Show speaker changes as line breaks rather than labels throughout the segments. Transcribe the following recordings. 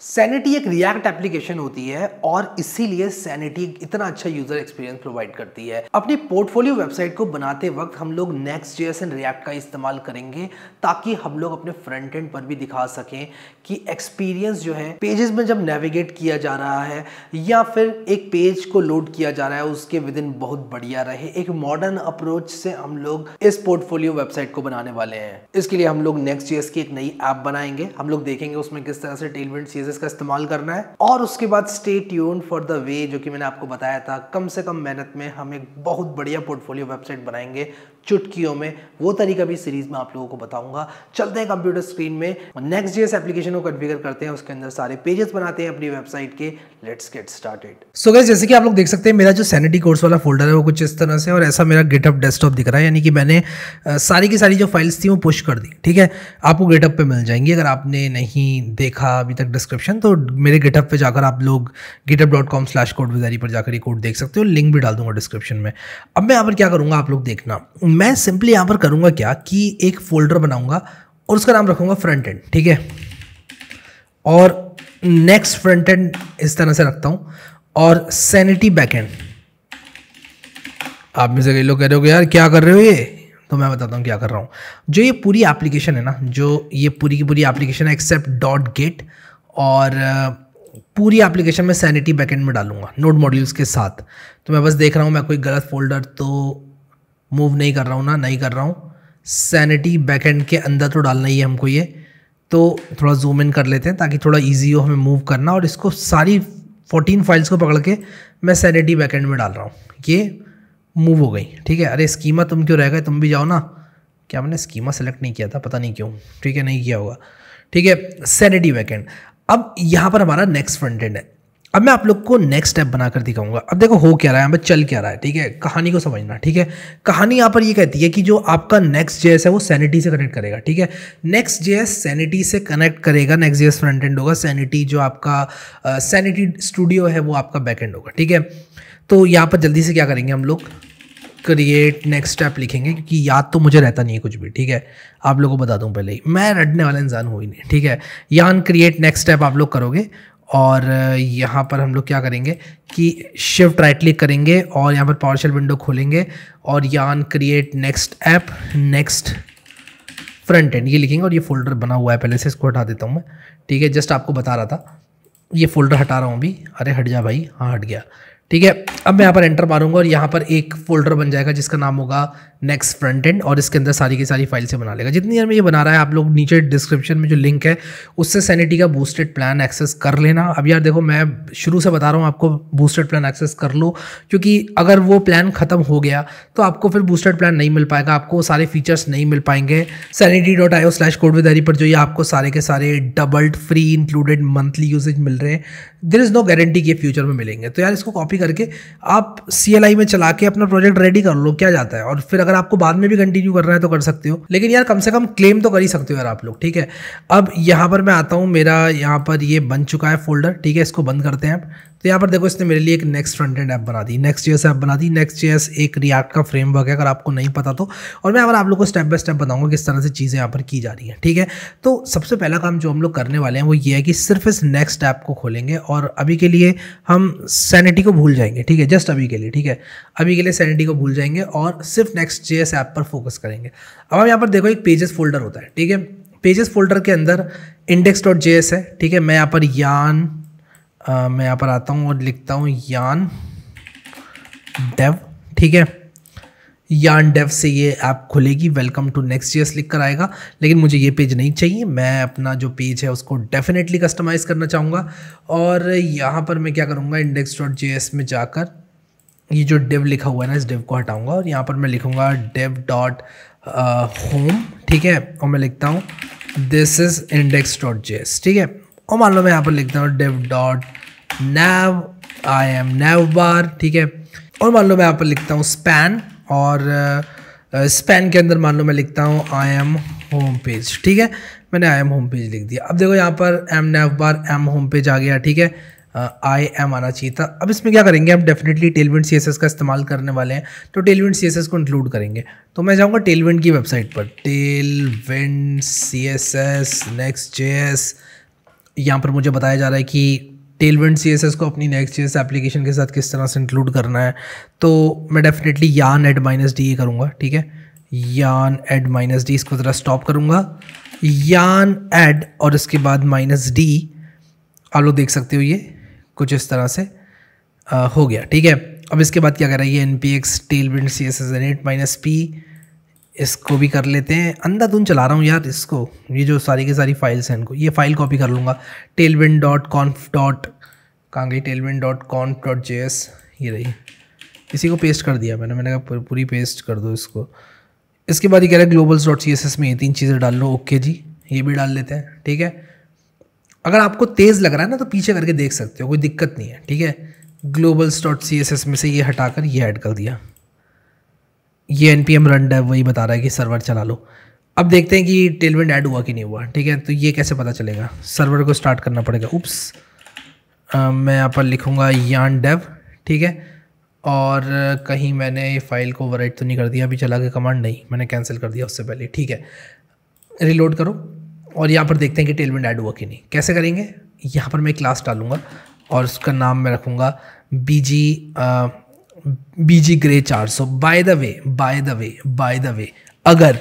sanity एक react application होती है और इसीलिए सैनिटी इतना अच्छा यूजर एक्सपीरियंस प्रोवाइड करती है अपनी पोर्टफोलियो वेबसाइट को बनाते वक्त हम लोग नेक्स्ट जेएस एंड रिएक्ट का इस्तेमाल करेंगे ताकि हम लोग अपने फ्रंट एंड पर भी दिखा सकें कि एक्सपीरियंस जो है पेजेस में जब नेविगेट किया जा रहा है या फिर एक पेज को लोड किया जा रहा है उसके विद इन बहुत बढ़िया रहे एक मॉडर्न अप्रोच से हम लोग इस पोर्टफोलियो वेबसाइट को बनाने वाले हैं इसके लिए हम लोग नेक्स्ट जेएस की एक नई ऐप बनाएंगे हम लोग देखेंगे उसमें किस तरह से टेलमेंट फ्रेजेस का इस्तेमाल करना है और उसके बाद stay tune for the way जो कि मैंने आपको बताया था कम से कम मेहनत में हम एक बहुत बढ़िया पोर्टफोलियो वेबसाइट बनाएंगे चुटकियों में वो तरीका भी सीरीज में आप लोगों को बताऊंगा चलते हैं कंप्यूटर स्क्रीन में नेक्स्ट जेएस एप्लीकेशन को कन्फिगर करते हैं उसके अंदर सारे पेजेस बनाते हैं अपनी वेबसाइट के let's get started so guess जैसे कि आप लोग देख सकते हैं मेरा जो सैनिटी कोर्स वाला फोल्डर है वो कुछ इस तरह से और ऐसा मेरा गेटअप डेस्कटॉप दिख रहा है यानी कि मैंने सारी की सारी जो फाइल्स थी वो पुश कर दी ठीक है आपको गेटअप पर मिल जाएंगी अगर आपने नहीं देखा अभी तक डिस्क्रिप सब्सक्रिप्शन तो मेरे गिटअप पे जाकर आप लोग GitHub dot com slash code विजारी पर जाकर ये कोड देख सकते हो लिंक भी डाल दूंगा डिस्क्रिप्शन में अब मैं यहाँ पर क्या करूँगा आप लोग देखना मैं सिंपली यहाँ पर करूँगा क्या कि एक फोल्डर बनाऊँगा और उसका नाम रखूँगा फ्रंट एंड ठीक है और नेक्स्ट फ्रंट एंड इस तरह से रखता हूँ और सैनिटी बैक एंड आप में से कई लोग कह रहे हो यार क्या कर रहे हो ये तो मैं बताता हूँ क्या कर रहा हूँ जो ये पूरी एप्लीकेशन है ना जो ये पूरी की पूरी एप्लीकेशन है एक्सेप्ट डॉट गेट और पूरी एप्लीकेशन में सैनिटी बैकेंड में डालूंगा नोड मॉड्यूल्स के साथ तो मैं बस देख रहा हूँ मैं कोई गलत फोल्डर तो मूव नहीं कर रहा हूँ ना नहीं कर रहा हूँ सैनिटी बैकेंड के अंदर तो डालना ही है हमको ये तो थोड़ा जूम इन कर लेते हैं ताकि थोड़ा ईजी हो हमें मूव करना और इसको सारी फोर्टीन फाइल्स को पकड़ के मैं सैनिटी बैकेंड में डाल रहा हूँ ये मूव हो गई ठीक है अरे स्कीमा तुम क्यों रह गए तुम भी जाओ ना क्या मैंने स्कीमा सेलेक्ट नहीं किया था पता नहीं क्यों ठीक है नहीं किया होगा ठीक है सैनिटी बैकेंड अब यहाँ पर हमारा नेक्स्ट फ्रंट एंड है अब मैं आप लोग को नेक्स्ट स्टेप बनाकर दिखाऊंगा अब देखो हो क्या रहा है यहाँ पर चल क्या रहा है ठीक है कहानी को समझना ठीक है कहानी यहाँ पर ये कहती है कि जो आपका नेक्स्ट जे है वो सैनिटी से कनेक्ट करेगा ठीक है नेक्स्ट जेएस सैनिटी से कनेक्ट करेगा नेक्स्ट जेएस फ्रंट एंड होगा सैनिटी जो आपका सैनिटी uh, स्टूडियो है वो आपका बैक एंड होगा ठीक है तो यहाँ पर जल्दी से क्या करेंगे हम लोग क्रिएट नेक्स्ट स्टेप लिखेंगे क्योंकि याद तो मुझे रहता नहीं है कुछ भी ठीक है आप लोगों को बता दूं पहले ही मैं रटने वाला इंसान हुई ही नहीं ठीक है यान क्रिएट नेक्स्ट स्टेप आप लोग करोगे और यहाँ पर हम लोग क्या करेंगे कि शिफ्ट राइट क्लिक करेंगे और यहाँ पर पावरशेल विंडो खोलेंगे और yarn create next app next front end ये लिखेंगे और ये फोल्डर बना हुआ है पहले से इसको हटा देता हूँ मैं ठीक है जस्ट आपको बता रहा था ये फोल्डर हटा रहा हूँ अभी अरे हट जा भाई हाँ हट गया ठीक है अब मैं यहाँ पर एंटर मारूंगा और यहाँ पर एक फोल्डर बन जाएगा जिसका नाम होगा नेक्स्ट फ्रंट एंड और इसके अंदर सारी की सारी फाइल से बना लेगा जितनी देर में ये बना रहा है आप लोग नीचे डिस्क्रिप्शन में जो लिंक है उससे सैनिटी का बूस्टेड प्लान एक्सेस कर लेना अब यार देखो मैं शुरू से बता रहा हूँ आपको बूस्टेड प्लान एक्सेस कर लो क्योंकि अगर वो प्लान ख़त्म हो गया तो आपको फिर बूस्टेड प्लान नहीं मिल पाएगा आपको सारे फीचर्स नहीं मिल पाएंगे Sanity dot I O slash code पर जो ये आपको सारे के सारे doubled free included monthly usage there is no देर इज़ नो गारंटी कि फ्यूचर में मिलेंगे तो यार इसको कॉपी कॉपी करके आप सी में चला के अपना प्रोजेक्ट रेडी कर लो क्या जाता है और फिर अगर आपको बाद में भी कंटिन्यू करना है तो कर सकते हो लेकिन यार कम से कम क्लेम तो कर ही सकते हो यार आप लोग ठीक है अब यहाँ पर मैं आता हूँ मेरा यहाँ पर ये बन चुका है फोल्डर ठीक है इसको बंद करते हैं आप तो यहाँ पर देखो इसने मेरे लिए एक नेक्स्ट फ्रंट एंड ऐप बना दी नेक्स्ट जेस ऐप बना दी नेक्स्ट जेस एक रियाक्ट का फ्रेमवर्क है अगर आपको नहीं पता तो और मैं अगर आप लोग को स्टेप बाय स्टेप बताऊँगा किस तरह से चीज़ें यहाँ पर की जा रही हैं ठीक है तो सबसे पहला काम जो हम लोग करने वाले हैं वो ये है कि सिर्फ इस नेक्स्ट ऐप को खोलेंगे और अभी के लिए हम सैनिटी को भूल जाएंगे ठीक है जस्ट अभी के लिए ठीक है अभी के लिए सैनिटी को भूल जाएंगे और सिर्फ नेक्स्ट जेस ऐप पर फोकस करेंगे अब हम यहाँ पर देखो एक पेजेस फोल्डर होता है ठीक है पेजेस फोल्डर के अंदर इंडेक्स डॉट जे एस है ठीक है मैं यहाँ पर यान आ, मैं यहाँ पर आता हूँ और लिखता हूँ यान डेव ठीक है यान डेव से ये ऐप खुलेगी वेलकम टू नेक्स्ट ईयर्स लिख कर आएगा लेकिन मुझे ये पेज नहीं चाहिए मैं अपना जो पेज है उसको डेफिनेटली कस्टमाइज़ करना चाहूँगा और यहाँ पर मैं क्या करूँगा इंडेक्स डॉट जे एस में जाकर ये जो डेव लिखा हुआ है ना इस डेव को हटाऊँगा और यहाँ पर मैं लिखूँगा डेव डॉट होम ठीक है और मैं लिखता हूँ this is index dot J S ठीक है और मान लो मैं यहाँ पर लिखता हूँ dev dot nav I M nav bar ठीक है और मान लो मैं यहाँ पर लिखता हूँ स्पैन और स्पैन के अंदर मान लो मैं लिखता हूँ आई एम होम पेज ठीक है मैंने आई एम होम पेज लिख दिया अब देखो यहाँ पर M nav bar M home page आ गया ठीक है आई एम आना चाहिए था अब इसमें क्या करेंगे हम डेफिनेटली टेलविंड सी का इस्तेमाल करने वाले हैं तो टेलविंड सी को इंक्लूड करेंगे तो मैं जाऊँगा टेलविंड की वेबसाइट पर Tailwind C S S next J S यहाँ पर मुझे बताया जा रहा है कि टेलवेंट सी को अपनी नेक्स्ट जी एप्लीकेशन के साथ किस तरह से इंक्लूड करना है तो मैं डेफिनेटली यान एड माइनस डी ये करूँगा ठीक है यान एड माइनस डी इसको ज़रा स्टॉप करूँगा यान एड और इसके बाद माइनस डी आप लोग देख सकते हो ये कुछ इस तरह से आ, हो गया ठीक है अब इसके बाद क्या कर रहा है ये N P X Tailwind C S S init minus P इसको भी कर लेते हैं अंधाधुन चला रहा हूँ यार इसको ये जो सारी की सारी फाइल्स हैं इनको ये फाइल कॉपी कर लूँगा टेलविन डॉट कॉन्फ डॉट कहाँ गई Tailwind dot conf dot J S ये रही इसी को पेस्ट कर दिया मैंने मैंने कहा पूरी पेस्ट कर दो इसको इसके बाद ये कह रहा है globals dot C S S में ये तीन चीज़ें डाल लो ओके जी ये भी डाल लेते हैं ठीक है अगर आपको तेज़ लग रहा है ना तो पीछे करके देख सकते हो कोई दिक्कत नहीं है ठीक है globals dot C S S में से ये हटा कर ये ऐड कर दिया ये N P M run dev वही बता रहा है कि सर्वर चला लो अब देखते हैं कि टेलमेंट ऐड हुआ कि नहीं हुआ ठीक है तो ये कैसे पता चलेगा सर्वर को स्टार्ट करना पड़ेगा उप्स मैं यहाँ पर लिखूँगा यान डेव ठीक है और कहीं मैंने फ़ाइल को ओवरराइट तो नहीं कर दिया अभी चला के कमांड नहीं मैंने कैंसिल कर दिया उससे पहले ठीक है रिलोड करो और यहाँ पर देखते हैं कि टेलमेंट ऐड हुआ कि नहीं कैसे करेंगे यहाँ पर मैं क्लास डालूँगा और उसका नाम मैं रखूँगा बी जी आ, बी जी ग्रे चार सौ by the way by the way by the way अगर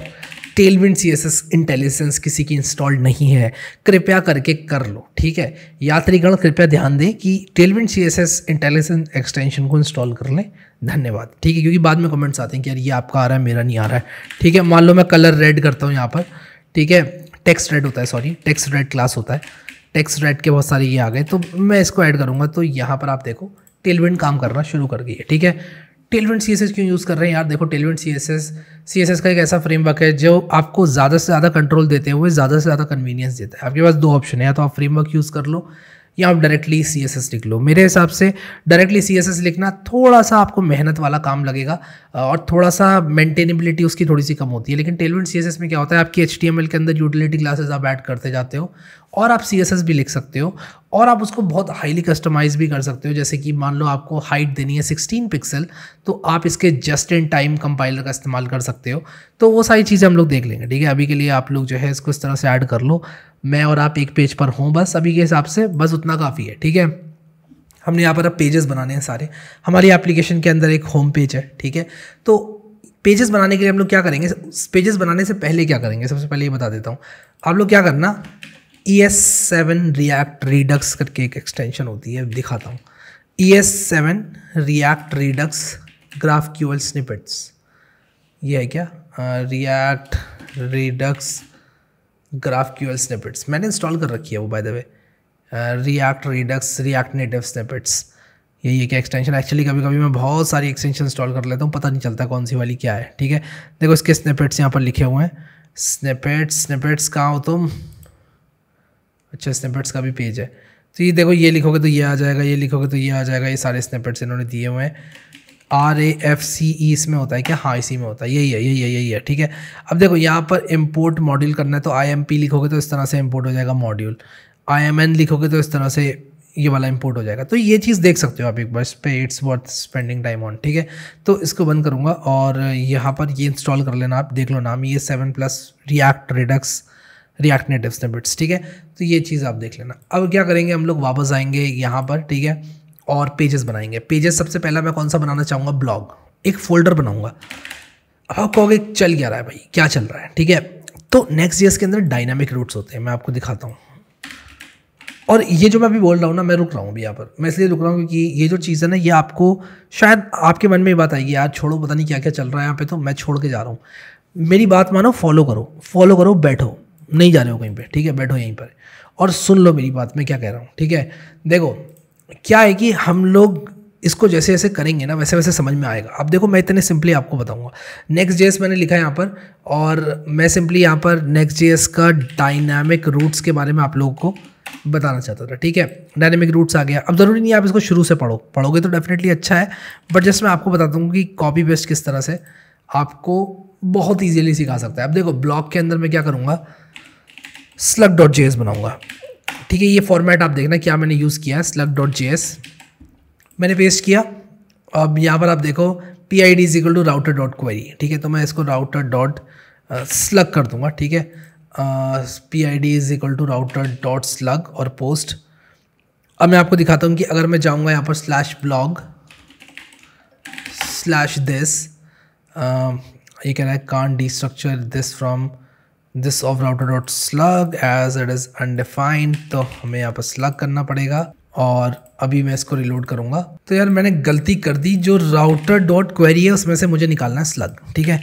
Tailwind C S S IntelliSense किसी की इंस्टॉल्ड नहीं है कृपया करके कर लो ठीक है यात्रीगण कृपया ध्यान दें कि Tailwind C S S IntelliSense extension को इंस्टॉल कर लें धन्यवाद ठीक है क्योंकि बाद में कमेंट्स आते हैं कि यार ये आपका आ रहा है मेरा नहीं आ रहा है ठीक है मान लो मैं कलर रेड करता हूँ यहाँ पर ठीक है टेक्स्ट रेड होता है सॉरी टेक्स्ट रेड क्लास होता है टेक्स्ट रेड के बहुत सारे ये आ गए तो मैं इसको ऐड करूँगा तो यहाँ पर आप देखो टेलविंड काम करना शुरू कर गई है ठीक है टेलविंड सी क्यों यूज़ कर रहे हैं यार देखो टेलविंड सी एस का एक ऐसा फ्रेमवर्क है जो आपको ज़्यादा से ज़्यादा कंट्रोल देते हुए ज़्यादा से ज़्यादा कन्वीनियंस देता है आपके पास दो ऑप्शन है या तो आप फ्रेमवर्क यूज़ कर लो या आप डायरेक्टली सी एस एस लिख लो मेरे हिसाब से डायरेक्टली सी एस एस लिखना थोड़ा सा आपको मेहनत वाला काम लगेगा और थोड़ा सा मेंटेनेबिलिटी उसकी थोड़ी सी कम होती है लेकिन टेलवेंट सी एस एस में क्या होता है आपकी एच टी एम एल के अंदर यूटिलिटी क्लासेस आप ऐड करते जाते हो और आप सी भी लिख सकते हो और आप उसको बहुत हाईली कस्टमाइज भी कर सकते हो जैसे कि मान लो आपको हाइट देनी है 16 पिक्सल तो आप इसके जस्ट इन टाइम कंपाइलर का इस्तेमाल कर सकते हो तो वो सारी चीज़ें हम लोग देख लेंगे ठीक है अभी के लिए आप लोग जो है इसको इस तरह से ऐड कर लो मैं और आप एक पेज पर हों बस अभी के हिसाब से बस उतना काफ़ी है ठीक है हमने यहाँ पर अब पेजेस बनाने हैं सारे हमारी एप्लीकेशन के अंदर एक होम पेज है ठीक है तो पेजेस बनाने के लिए हम लोग क्या करेंगे पेजेस बनाने से पहले क्या करेंगे सबसे पहले ये बता देता हूँ आप लोग क्या करना E S seven React Redux करके एक एक्सटेंशन होती है दिखाता हूँ E S seven React Redux GraphQL snippets ये है क्या React Redux GraphQL snippets मैंने इंस्टॉल कर रखी है वो by the way React Redux React Native snippets ये ये क्या एक्सटेंशन एक्चुअली कभी कभी मैं बहुत सारी एक्सटेंशन इंस्टॉल कर लेता हूँ पता नहीं चलता कौन सी वाली क्या है ठीक है देखो इसके स्निपेट्स यहाँ पर लिखे हुए हैं स्निपेट्स स्निपेट्स कहाँ हो तुम अच्छा स्नैपेट्स का भी पेज है तो ये देखो ये लिखोगे तो ये आ जाएगा ये लिखोगे तो ये आ जाएगा ये सारे स्नैपेट्स इन्होंने दिए हुए हैं आर ए एफ सी ई इसमें होता है क्या हाँ इसी में होता है यही है यही है यही है ठीक है अब देखो यहाँ पर इम्पोर्ट मॉड्यूल करना है तो आई एम पी लिखोगे तो इस तरह से इम्पोर्ट हो जाएगा मॉड्यूल आई एम एन लिखोगे तो इस तरह से ये वाला इम्पोर्ट हो जाएगा तो ये चीज़ देख सकते हो आप एक बार इस पर it's worth spending time on ठीक है तो इसको बंद करूँगा और यहाँ पर ये इंस्टॉल कर लेना आप देख लो नाम ये seven plus React Redux React Native snippets ठीक है तो ये चीज़ आप देख लेना अब क्या करेंगे हम लोग वापस आएंगे यहाँ पर ठीक है और पेजेस बनाएंगे पेजेस सबसे पहला मैं कौन सा बनाना चाहूँगा ब्लॉग एक फोल्डर बनाऊँगा अब आप कहोगे चल क्या रहा है भाई क्या चल रहा है ठीक है तो नेक्स्ट ईयर्स के अंदर डायनामिक रूट्स होते हैं मैं आपको दिखाता हूँ और ये जो मैं अभी बोल रहा हूँ ना मैं रुक रहा हूँ अभी यहाँ पर मैं इसलिए रुक रहा हूँ क्योंकि ये जो चीज़ है ना ये आपको शायद आपके मन में ये बात आएगी यार छोड़ो पता नहीं क्या क्या चल रहा है यहाँ पे तो मैं छोड़ के जा रहा हूँ मेरी बात मानो फॉलो करो फॉलो करो बैठो नहीं जा रहे हो कहीं पे ठीक है बैठो यहीं पर और सुन लो मेरी बात मैं क्या कह रहा हूँ ठीक है देखो क्या है कि हम लोग इसको जैसे जैसे करेंगे ना वैसे वैसे समझ में आएगा अब देखो मैं इतने सिंपली आपको बताऊंगा नेक्स्ट जेएस मैंने लिखा है यहाँ पर और मैं सिंपली यहाँ पर नेक्स्ट जेएस का डायनामिक रूट्स के बारे में आप लोगों को बताना चाहता था ठीक है डायनेमिक रूट्स आ गया अब ज़रूरी नहीं आप इसको शुरू से पढ़ो पढ़ोगे तो डेफिनेटली अच्छा है बट जस्ट मैं आपको बता दूँगा कि कॉपी पेस्ट किस तरह से आपको बहुत ईजिली सिखा सकता है अब देखो ब्लॉग के अंदर मैं क्या करूँगा स्लग डॉट जे बनाऊँगा ठीक है ये फॉर्मेट आप देखना क्या मैंने यूज़ किया है स्लग डॉट जे मैंने पेस्ट किया अब यहाँ पर आप देखो P I D is to router dot query ठीक है तो मैं इसको राउटर डॉट स्लग कर दूंगा ठीक है P I D is to router dot slug और पोस्ट अब मैं आपको दिखाता हूँ कि अगर मैं जाऊँगा यहाँ पर स्लैश ब्लॉग स्लैश दिस ये कह रहा है can destructure this from this of router dot slug as it is undefined तो हमें यहाँ पर स्लग करना पड़ेगा और अभी मैं इसको रिलोड करूँगा तो यार मैंने गलती कर दी जो राउटर डॉट क्वेरी है उसमें से मुझे निकालना है स्लग ठीक है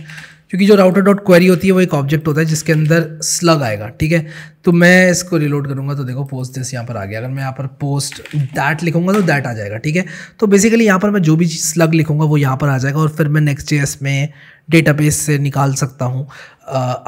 क्योंकि जो राउटर डॉट क्वेरी होती है वो एक ऑब्जेक्ट होता है जिसके अंदर स्लग आएगा ठीक है तो मैं इसको रिलोड करूँगा तो देखो पोस्ट दिस यहाँ पर आ गया अगर मैं यहाँ पर पोस्ट दैट लिखूंगा तो दैट आ जाएगा ठीक है तो बेसिकली यहाँ पर मैं जो भी स्लग लिखूंगा वो यहाँ पर आ जाएगा और फिर मैं नेक्स्ट जे में डेटाबेस से निकाल सकता हूँ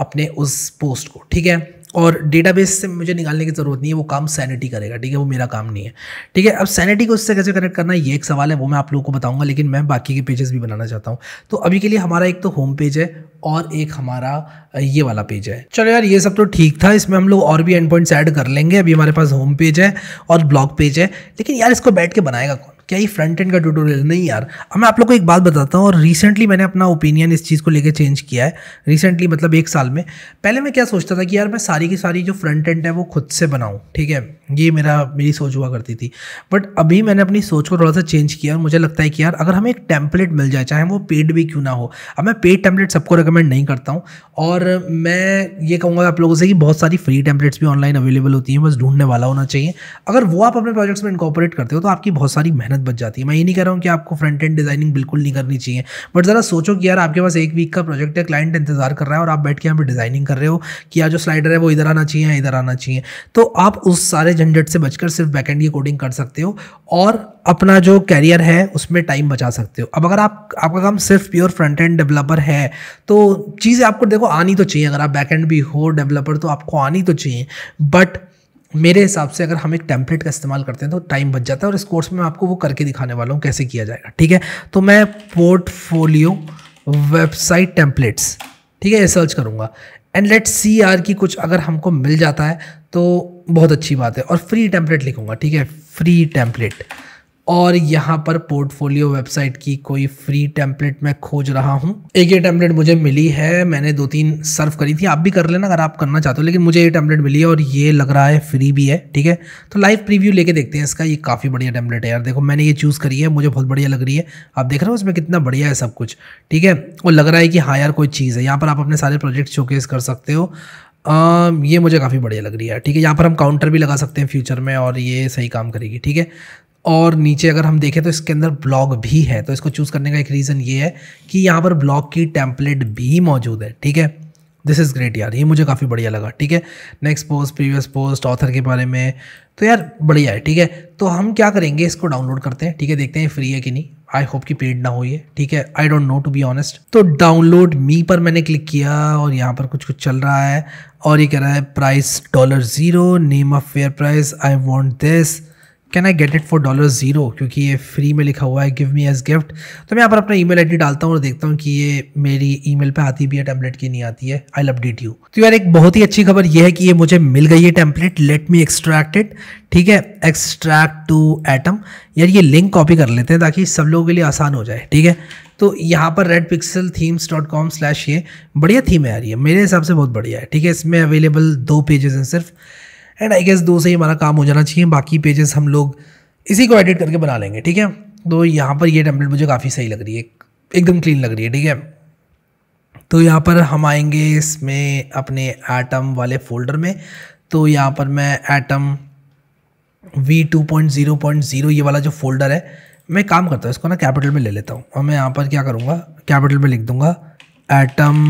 अपने उस पोस्ट को ठीक है और डेटाबेस से मुझे निकालने की ज़रूरत नहीं है वो काम सैनिटी करेगा ठीक है वो मेरा काम नहीं है ठीक है अब सैनिटी को उससे कैसे कनेक्ट करना है ये एक सवाल है वो मैं आप लोगों को बताऊंगा लेकिन मैं बाकी के पेजेस भी बनाना चाहता हूँ तो अभी के लिए हमारा एक तो होम पेज है और एक हमारा ये वाला पेज है चलो यार ये सब तो ठीक था इसमें हम लोग और भी एंड पॉइंट्स ऐड कर लेंगे अभी हमारे पास होम पेज है और ब्लॉग पेज है लेकिन यार इसको बैठ के बनाएगा कौन क्या ये फ्रंट एंड का ट्यूटोरियल नहीं यार अब मैं आप लोग को एक बात बताता हूँ और रिसेंटली मैंने अपना ओपिनियन इस चीज़ को लेकर चेंज किया है रिसेंटली मतलब एक साल में पहले मैं क्या सोचता था कि यार मैं सारी की सारी जो फ्रंट एंड है वो खुद से बनाऊँ ठीक है ये मेरा मेरी सोच हुआ करती थी बट अभी मैंने अपनी सोच को थोड़ा सा चेंज किया और मुझे लगता है कि यार अगर हमें एक टेम्पलेट मिल जाए चाहे वो पेड भी क्यों ना हो अब मैं पेड टेम्पलेट सबको रिकमेंड नहीं करता हूँ और मैं ये कहूँगा आप लोगों से कि बहुत सारी फ्री टेम्पलेट्स भी ऑनलाइन अवेलेबल होती हैं बस ढूंढने वाला होना चाहिए अगर वो आप अपने प्रोजेक्ट्स में इंकॉपरेट करते हो तो आपकी बहुत सारी मेहनत बच जाती है मैं ये नहीं कह रहा हूँ कि आपको फ्रंट एंड डिजाइनिंग बिल्कुल नहीं करनी चाहिए बट ज़रा सोचो कि यार आपके पास एक वीक का प्रोजेक्ट है क्लाइंट इंतजार कर रहा है और आप बैठ के यहाँ पर डिजाइनिंग कर रहे हो कि यार जो स्लाइडर है वो इधर आना चाहिए इधर आना चाहिए तो आप उस सारे झंझट से बचकर सिर्फ एंड की कोडिंग कर सकते हो और अपना जो कैरियर है उसमें टाइम बचा सकते हो अब अगर आप आपका काम सिर्फ प्योर फ्रंट एंड डेवलपर है तो चीज़ें आपको देखो आनी तो चाहिए अगर आप बैक एंड भी हो डेवलपर तो आपको आनी तो चाहिए बट मेरे हिसाब से अगर हम एक टेम्पलेट का इस्तेमाल करते हैं तो टाइम बच जाता है और इस कोर्स में मैं आपको वो करके दिखाने वाला हूँ कैसे किया जाएगा ठीक है तो मैं पोर्टफोलियो वेबसाइट टेम्पलेट्स ठीक है ये सर्च करूँगा एंड लेट सी आर की कुछ अगर हमको मिल जाता है तो बहुत अच्छी बात है और फ्री टेम्पलेट लिखूंगा ठीक है फ्री टेम्पलेट और यहाँ पर पोर्टफोलियो वेबसाइट की कोई फ्री टेम्पलेट मैं खोज रहा हूँ एक ये टेम्पलेट मुझे मिली है मैंने दो तीन सर्व करी थी आप भी कर लेना अगर आप करना चाहते हो लेकिन मुझे ये टेम्पलेट मिली है और ये लग रहा है फ्री भी है ठीक है तो लाइव प्रीव्यू लेके देखते हैं इसका ये काफ़ी बढ़िया टेम्पलेट है यार देखो मैंने ये चूज़ करी है मुझे बहुत बढ़िया लग रही है आप देख रहे हो उसमें कितना बढ़िया है सब कुछ ठीक है और लग रहा है कि हाँ यार कोई चीज़ है यहाँ पर आप अपने सारे प्रोजेक्ट शोकेस कर सकते हो आ, ये मुझे काफ़ी बढ़िया लग रही है ठीक है यहाँ पर हम काउंटर भी लगा सकते हैं फ्यूचर में और ये सही काम करेगी ठीक है और नीचे अगर हम देखें तो इसके अंदर ब्लॉग भी है तो इसको चूज़ करने का एक रीज़न ये है कि यहाँ पर ब्लॉग की टेम्पलेट भी मौजूद है ठीक है दिस इज़ ग्रेट यार ये मुझे काफ़ी बढ़िया लगा ठीक है next post previous post author के बारे में तो यार बढ़िया है ठीक है तो हम क्या करेंगे इसको डाउनलोड करते हैं ठीक है देखते हैं फ्री है कि नहीं आई होप कि पेड ना हो ये ठीक है I don't know to be honest तो डाउनलोड मी पर मैंने क्लिक किया और यहाँ पर कुछ कुछ चल रहा है और ये कह रहा है price dollar zero name of fair price I want this can I get it for dollar zero क्योंकि ये फ्री में लिखा हुआ है गिव मी एज गिफ्ट तो मैं यहाँ पर अपना ईमेल आईडी डालता हूँ और देखता हूँ कि ये मेरी ईमेल पे आती भी है टेम्पलेट की नहीं आती है आई अपडेट यू तो यार एक बहुत ही अच्छी खबर ये है कि ये मुझे मिल गई है template let me extract it ठीक है एक्सट्रैक्ट टू एटम यार ये लिंक कॉपी कर लेते हैं ताकि सब लोगों के लिए आसान हो जाए ठीक है तो यहाँ पर red pixel themes dot com slash ये बढ़िया थीम है यार ये मेरे हिसाब से बहुत बढ़िया है ठीक है इसमें अवेलेबल दो पेजेस हैं सिर्फ एंड आई गेस दो से ही हमारा काम हो जाना चाहिए बाकी पेजेस हम लोग इसी को एडिट करके बना लेंगे ठीक है तो यहाँ पर ये टेम्पलेट मुझे काफ़ी सही लग रही है एकदम क्लीन लग रही है ठीक है तो यहाँ पर हम आएंगे इसमें अपने एटम वाले फोल्डर में तो यहाँ पर मैं atom V two point zero point zero ये वाला जो फोल्डर है मैं काम करता हूँ इसको ना कैपिटल में ले लेता हूँ और मैं यहाँ पर क्या करूँगा कैपिटल में लिख दूँगा एटम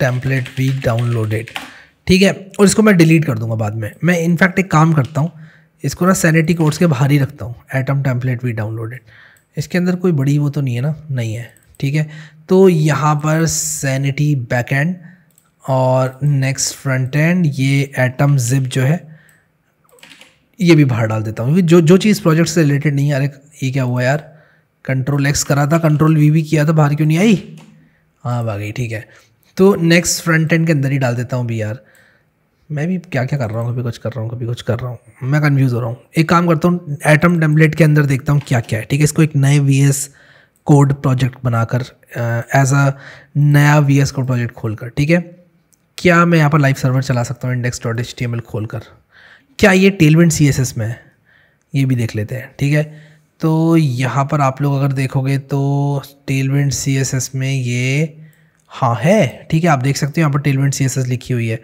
टेम्पलेट वी डाउनलोडेड ठीक है और इसको मैं डिलीट कर दूंगा बाद में मैं इनफैक्ट एक काम करता हूँ इसको ना सैनिटी कोड्स के बाहर ही रखता हूँ एटम टेम्पलेट भी डाउनलोडेड इसके अंदर कोई बड़ी वो तो नहीं है ना नहीं है ठीक है तो यहाँ पर सैनिटी बैक एंड और नेक्स्ट फ्रंट एंड ये एटम जिप जो है ये भी बाहर डाल देता हूँ जो जो चीज़ प्रोजेक्ट से रिलेटेड नहीं है अरे ये क्या हुआ यार कंट्रोल एक्स करा था कंट्रोल वी भी किया था बाहर क्यों नहीं आई हाँ भागई ठीक है तो नेक्स्ट फ्रंट एंड के अंदर ही डाल देता हूँ भी यार मैं भी क्या क्या कर रहा हूँ कभी कुछ कर रहा हूँ कभी कुछ कर रहा हूँ मैं कन्फ्यूज़ हो रहा हूँ एक काम करता हूँ एटम टेम्पलेट के अंदर देखता हूँ क्या क्या है ठीक है इसको एक नए वी एस कोड प्रोजेक्ट बनाकर एज अ नया वी एस कोड प्रोजेक्ट खोल कर ठीक है क्या मैं यहाँ पर लाइव सर्वर चला सकता हूँ index dot H T M L खोल कर क्या ये टेलविंड सी एस एस में है ये भी देख लेते हैं ठीक है तो यहाँ पर आप लोग अगर देखोगे तो टेलमेंट सी एस एस में ये हाँ है ठीक है आप देख सकते हो यहाँ पर टेलमेंट सी एस एस लिखी हुई है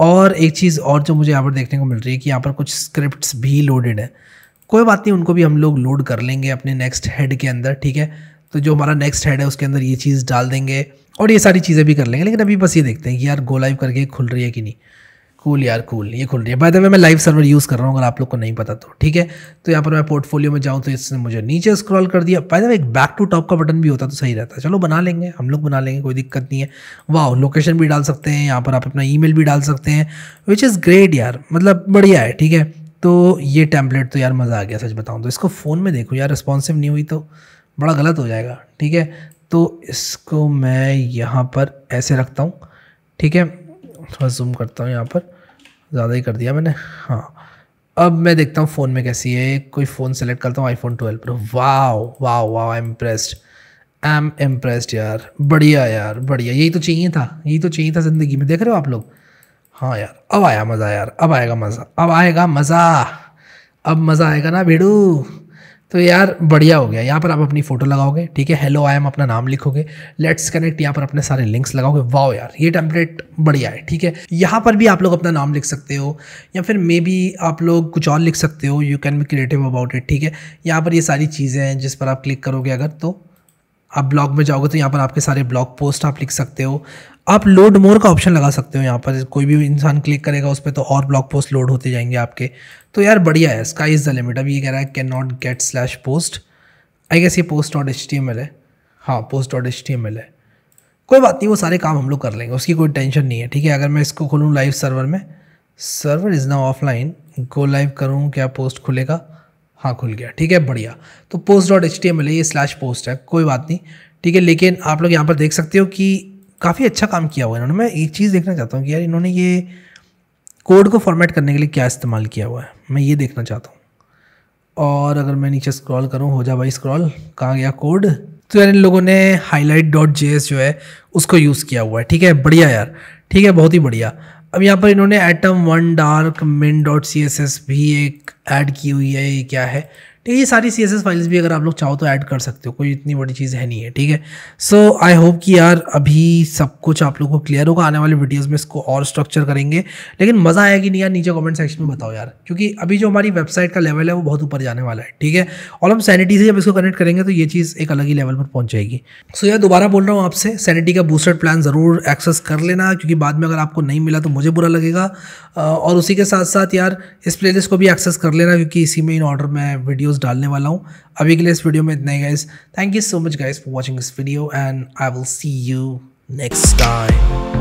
और एक चीज़ और जो मुझे यहाँ पर देखने को मिल रही है कि यहाँ पर कुछ स्क्रिप्ट्स भी लोडेड हैं कोई बात नहीं उनको भी हम लोग लोड कर लेंगे अपने नेक्स्ट हेड के अंदर ठीक है तो जो हमारा नेक्स्ट हेड है उसके अंदर ये चीज़ डाल देंगे और ये सारी चीज़ें भी कर लेंगे लेकिन अभी बस ये देखते हैं कि यार गो लाइव करके खुल रही है कि नहीं कूल यार कूल ये खुल रही है बाय द वे मैं लाइव सर्वर यूज़ कर रहा हूँ अगर आप लोग को नहीं पता तो ठीक है तो यहाँ पर मैं पोर्टफोलियो में जाऊँ तो इसने मुझे नीचे स्क्रॉल कर दिया बाय द वे एक बैक टू टॉप का बटन भी होता तो सही रहता है चलो बना लेंगे हम लोग बना लेंगे कोई दिक्कत नहीं है वाह लोकेशन भी डाल सकते हैं यहाँ पर आप अपना ई भी डाल सकते हैं विच इज़ ग्रेट यार मतलब बढ़िया है ठीक है तो ये टैम्पलेट तो यार मज़ा आ गया सच बताऊँ तो इसको फ़ोन में देखूँ यार रिस्पॉन्सिव नहीं हुई तो बड़ा गलत हो जाएगा ठीक है तो इसको मैं यहाँ पर ऐसे रखता हूँ ठीक है थोड़ा जूम करता हूँ यहाँ पर ज़्यादा ही कर दिया मैंने हाँ अब मैं देखता हूँ फ़ोन में कैसी है कोई फ़ोन सेलेक्ट करता हूँ iPhone twelve pro wow wow wow I am impressed I am impressed यार बढ़िया यार बढ़िया यही तो चाहिए था यही तो चाहिए था ज़िंदगी में देख रहे हो आप लोग हाँ यार अब आया मज़ा यार अब आएगा मज़ा अब आएगा मज़ा अब मज़ा आएगा ना भेड़ू तो यार बढ़िया हो गया यहाँ पर आप अपनी फ़ोटो लगाओगे ठीक है हेलो आई एम अपना नाम लिखोगे लेट्स कनेक्ट यहाँ पर अपने सारे लिंक्स लगाओगे वाओ यार ये टेम्पलेट बढ़िया है ठीक है यहाँ पर भी आप लोग अपना नाम लिख सकते हो या फिर मे बी आप लोग कुछ और लिख सकते हो you can be creative about it ठीक है यहाँ पर ये सारी चीज़ें हैं जिस पर आप क्लिक करोगे अगर तो आप ब्लॉग में जाओगे तो यहाँ पर आपके सारे ब्लॉग पोस्ट आप लिख सकते हो आप लोड मोर का ऑप्शन लगा सकते हो यहाँ पर कोई भी इंसान क्लिक करेगा उस पर तो और ब्लॉग पोस्ट लोड होते जाएंगे आपके तो यार बढ़िया है स्काई इज़ द लिमिट अब ये कह रहा है cannot get slash post I guess ये post dot H T M L है हाँ post dot H T M L है कोई बात नहीं वो सारे काम हम लोग कर लेंगे उसकी कोई टेंशन नहीं है ठीक है अगर मैं इसको खोलूँ लाइव सर्वर में सर्वर इज़ ना ऑफलाइन गो लाइव करूँ क्या पोस्ट खुलेगा हाँ खुल गया ठीक है बढ़िया तो post dot H T M L है ये स्लैश पोस्ट है कोई बात नहीं ठीक है लेकिन आप लोग यहाँ पर देख सकते हो कि काफ़ी अच्छा काम किया हुआ है इन्होंने मैं एक चीज़ देखना चाहता हूँ कि यार इन्होंने ये कोड को फॉर्मेट करने के लिए क्या इस्तेमाल किया हुआ है मैं ये देखना चाहता हूँ और अगर मैं नीचे स्क्रॉल करूँ हो जा भाई स्क्रॉल कहाँ गया कोड तो यार इन लोगों ने हाईलाइट डॉट जे एस जो है उसको यूज़ किया हुआ है ठीक है बढ़िया यार ठीक है बहुत ही बढ़िया अब यहाँ पर इन्होंने atom one dark min dot C S S भी एक ऐड की हुई है ये क्या है ठीक है ये सारी सी फाइल्स भी अगर आप लोग चाहो तो ऐड कर सकते हो कोई इतनी बड़ी चीज़ है नहीं है ठीक है सो आई होप कि यार अभी सब कुछ आप लोग को क्लियर होगा आने वाले वीडियोज़ में इसको और स्ट्रक्चर करेंगे लेकिन मज़ा आया कि नहीं यार नीचे कमेंट सेक्शन में बताओ यार क्योंकि अभी जो हमारी वेबसाइट का लेवल है वो बहुत ऊपर जाने वाला है ठीक है और हम सैनिटी से जब इसको कनेक्ट करेंगे तो ये चीज़ एक अलग ही लेवल पर पहुँच जाएगी सो यार दोबारा बोल रहा हूँ आपसे सैनिटी का बूस्टर प्लान ज़रूर एक्सेस कर लेना क्योंकि बाद में अगर आपको नहीं मिला तो मुझे बुरा लगेगा और उसी के साथ साथ यार इस प्लेलिस्ट को भी एक्सेस कर लेना क्योंकि इसी में इन ऑर्डर मैं वीडियोस डालने वाला हूँ अभी के लिए इस वीडियो में इतना ही guys thank you so much guys for watching this video and I will see you next time